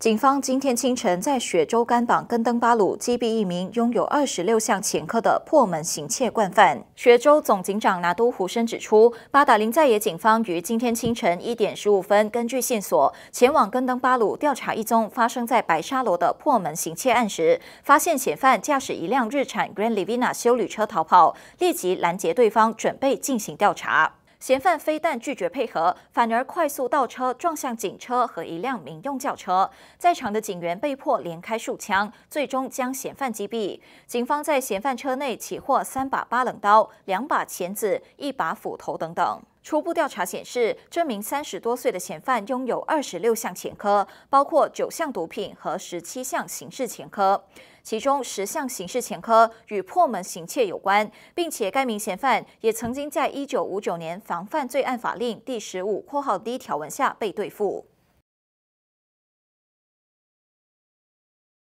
警方今天清晨在雪州甘榜根登巴鲁击毙一名拥有二十六项前科的破门行窃惯犯。雪州总警长拿督胡生指出，巴达林在野警方于今天清晨一点十五分，根据线索前往根登巴鲁调查一宗发生在白沙罗的破门行窃案时，发现嫌犯驾驶一辆日产 Grand Livina 修旅车逃跑，立即拦截对方，准备进行调查。嫌犯非但拒绝配合，反而快速倒车撞向警车和一辆民用轿车，在场的警员被迫连开数枪，最终将嫌犯击毙。警方在嫌犯车内起获三把八棱刀、两把钳子、一把斧头等等。初步调查显示，这名三十多岁的嫌犯拥有二十六项前科，包括九项毒品和十七项刑事前科。其中十项刑事前科与破门行窃有关，并且该名嫌犯也曾经在一九五九年《防犯罪案法令》第十五（括号 D） 条文下被对付。